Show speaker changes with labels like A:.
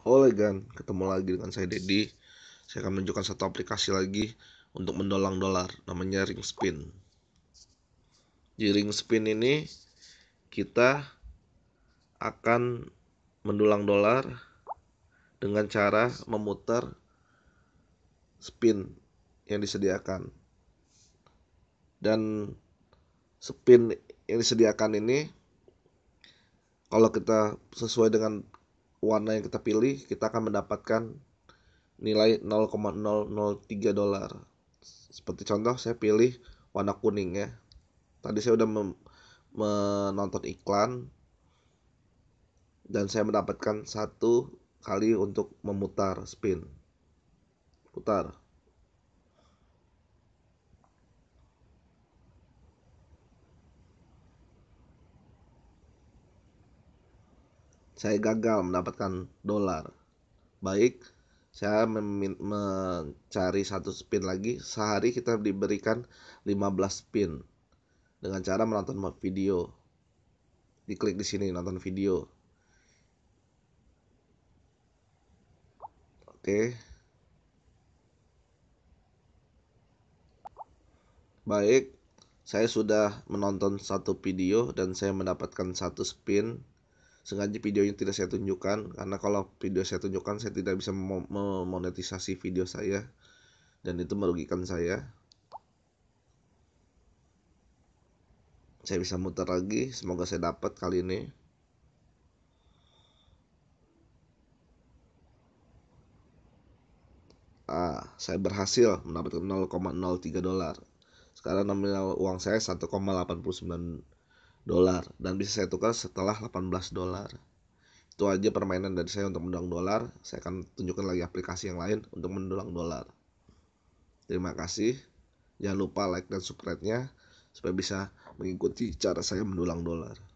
A: Halo Gan, ketemu lagi dengan saya Dedi. Saya akan menunjukkan satu aplikasi lagi untuk mendolang dolar, namanya Ring Spin. Di Ring Spin ini kita akan mendulang dolar dengan cara memutar spin yang disediakan. Dan spin yang disediakan ini kalau kita sesuai dengan warna yang kita pilih kita akan mendapatkan nilai 0,003 dolar seperti contoh saya pilih warna kuning ya tadi saya sudah menonton iklan dan saya mendapatkan satu kali untuk memutar spin putar saya gagal mendapatkan dolar. Baik, saya mencari satu spin lagi. Sehari kita diberikan 15 spin dengan cara menonton video. Diklik di sini nonton video. Oke. Baik, saya sudah menonton satu video dan saya mendapatkan satu spin sengaja video yang tidak saya tunjukkan karena kalau video saya tunjukkan saya tidak bisa memonetisasi video saya dan itu merugikan saya saya bisa muter lagi semoga saya dapat kali ini ah saya berhasil mendapatkan 0,03 dolar sekarang nominal uang saya 1,89 dolar dan bisa saya tukar setelah 18 dolar. Itu aja permainan dari saya untuk mendulang dolar. Saya akan tunjukkan lagi aplikasi yang lain untuk mendulang dolar. Terima kasih. Jangan lupa like dan subscribe-nya supaya bisa mengikuti cara saya mendulang dolar.